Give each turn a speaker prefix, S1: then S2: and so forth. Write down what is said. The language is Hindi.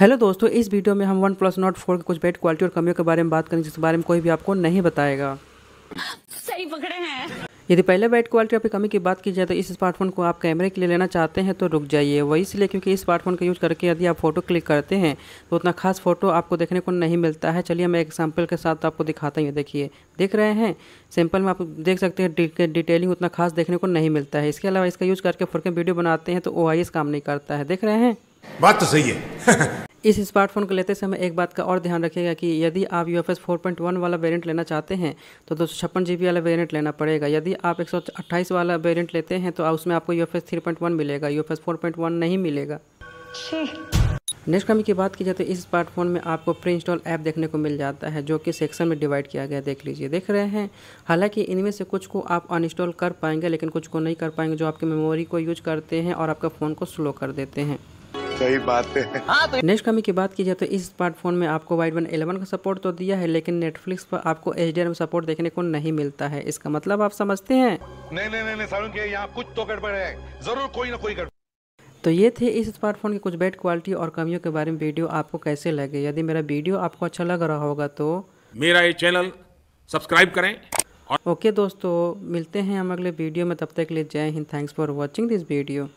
S1: हेलो दोस्तों इस वीडियो में हम वन प्लस नोट फोर के कुछ बेड क्वालिटी और कमियों के बारे में बात करेंगे जिसके बारे में कोई भी आपको नहीं बताएगा सही पकड़े हैं यदि पहले बैट क्वालिटी आपकी कमी की बात की जाए तो इस स्मार्टफोन को आप कैमरे के लिए लेना चाहते हैं तो रुक जाइए वही इसलिए क्योंकि इस स्मार्टफोन का यूज़ करके यदि आप फोटो क्लिक करते हैं तो उतना खास फोटो आपको देखने को नहीं मिलता है चलिए मैं एग्जाम्पल के साथ आपको दिखाता हूँ देखिए देख रहे हैं सिंपल में आप देख सकते हैं डिटेलिंग उतना खास देखने को नहीं मिलता है इसके अलावा इसका यूज़ करके फुरके वीडियो बनाते हैं तो ओ काम नहीं करता है देख रहे हैं बात तो सही है इस स्मार्टफोन को लेते समय एक बात का और ध्यान रखिएगा कि यदि आप U F S four point one वाला वेरिएंट लेना चाहते हैं तो दो सौ छप्पन जी बी वाला वेरिएंट लेना पड़ेगा यदि आप एक सौ वाला वेरिएंट लेते हैं तो उसमें आपको U F S three point one मिलेगा U F S four point one नहीं मिलेगा नेक्स्ट कमी की बात की जाए तो इस स्मार्टफोन में आपको प्री इंस्टॉल ऐप देखने को मिल जाता है जो कि सेक्शन में डिवाइड किया गया देख लीजिए देख रहे हैं हालांकि इनमें से कुछ को आप अनइंस्टॉल कर पाएंगे लेकिन कुछ को नहीं कर पाएंगे जो आपकी मेमोरी को यूज करते हैं और आपका फ़ोन को स्लो कर देते हैं सही बात है तो नेक्स्ट कमी की बात की जाए तो इस स्मार्टफोन में आपको वाइड वन एलेवन का सपोर्ट तो दिया है लेकिन नेटफ्लिक्स पर आपको एच डी सपोर्ट देखने को नहीं मिलता है इसका मतलब आप समझते हैं नहीं नहीं नहीं सारुण के यहाँ कुछ तो गड़बड़ है जरूर कोई ना कोई गड़बड़ तो ये थे इस स्मार्टफोन की कुछ बैड क्वालिटी और कमियों के बारे में वीडियो आपको कैसे लगे यदि मेरा वीडियो आपको अच्छा लग रहा होगा तो मेरा ये चैनल सब्सक्राइब करें ओके दोस्तों मिलते हैं हम अगले वीडियो में तब तक के लिए जय हिंद thanks for watching this video